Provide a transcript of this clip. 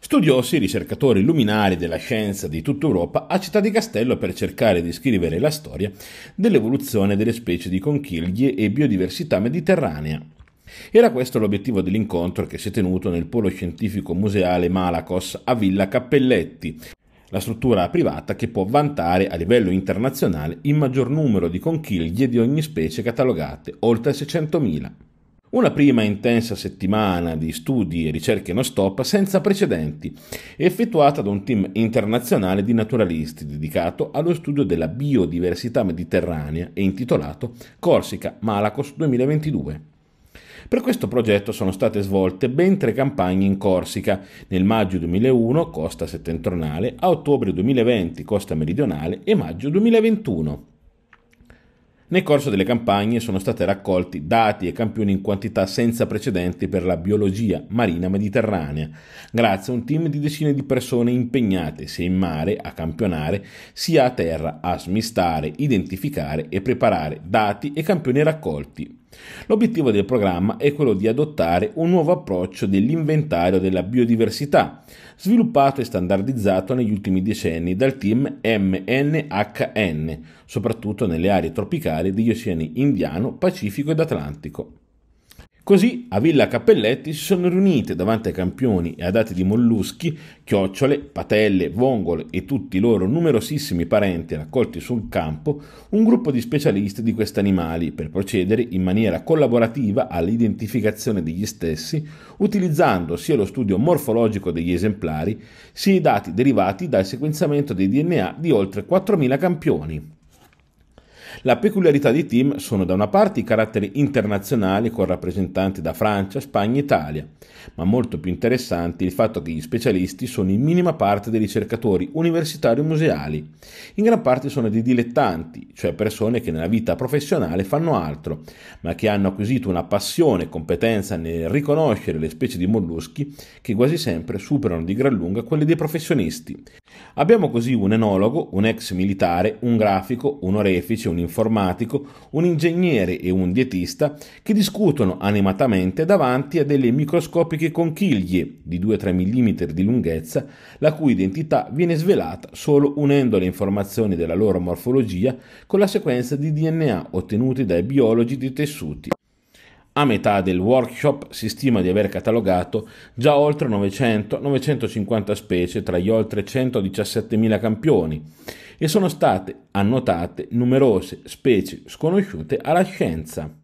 Studiosi, ricercatori luminari della scienza di tutta Europa a Città di Castello per cercare di scrivere la storia dell'evoluzione delle specie di conchiglie e biodiversità mediterranea. Era questo l'obiettivo dell'incontro che si è tenuto nel polo scientifico museale Malacos a Villa Cappelletti, la struttura privata che può vantare a livello internazionale il maggior numero di conchiglie di ogni specie catalogate, oltre 600.000. Una prima intensa settimana di studi e ricerche non stop senza precedenti, effettuata da un team internazionale di naturalisti dedicato allo studio della biodiversità mediterranea e intitolato Corsica Malacos 2022. Per questo progetto sono state svolte ben tre campagne in Corsica, nel maggio 2001 costa settentrionale, a ottobre 2020 costa meridionale e maggio 2021. Nel corso delle campagne sono stati raccolti dati e campioni in quantità senza precedenti per la biologia marina mediterranea, grazie a un team di decine di persone impegnate sia in mare a campionare, sia a terra a smistare, identificare e preparare dati e campioni raccolti L'obiettivo del programma è quello di adottare un nuovo approccio dell'inventario della biodiversità, sviluppato e standardizzato negli ultimi decenni dal team MNHN, soprattutto nelle aree tropicali degli oceani Indiano, Pacifico ed Atlantico. Così a Villa Cappelletti si sono riunite davanti ai campioni e a dati di molluschi, chiocciole, patelle, vongole e tutti i loro numerosissimi parenti raccolti sul campo un gruppo di specialisti di questi animali per procedere in maniera collaborativa all'identificazione degli stessi, utilizzando sia lo studio morfologico degli esemplari, sia i dati derivati dal sequenziamento dei DNA di oltre 4.000 campioni. La peculiarità di Tim sono da una parte i caratteri internazionali con rappresentanti da Francia, Spagna e Italia, ma molto più interessante il fatto che gli specialisti sono in minima parte dei ricercatori universitari o museali. In gran parte sono dei dilettanti, cioè persone che nella vita professionale fanno altro, ma che hanno acquisito una passione e competenza nel riconoscere le specie di molluschi che quasi sempre superano di gran lunga quelle dei professionisti. Abbiamo così un enologo, un ex militare, un grafico, un orefice, un un informatico, un ingegnere e un dietista che discutono animatamente davanti a delle microscopiche conchiglie di 2-3 mm di lunghezza, la cui identità viene svelata solo unendo le informazioni della loro morfologia con la sequenza di DNA ottenuti dai biologi di tessuti. A metà del workshop si stima di aver catalogato già oltre 900, 950 specie tra gli oltre 117.000 campioni e sono state annotate numerose specie sconosciute alla scienza.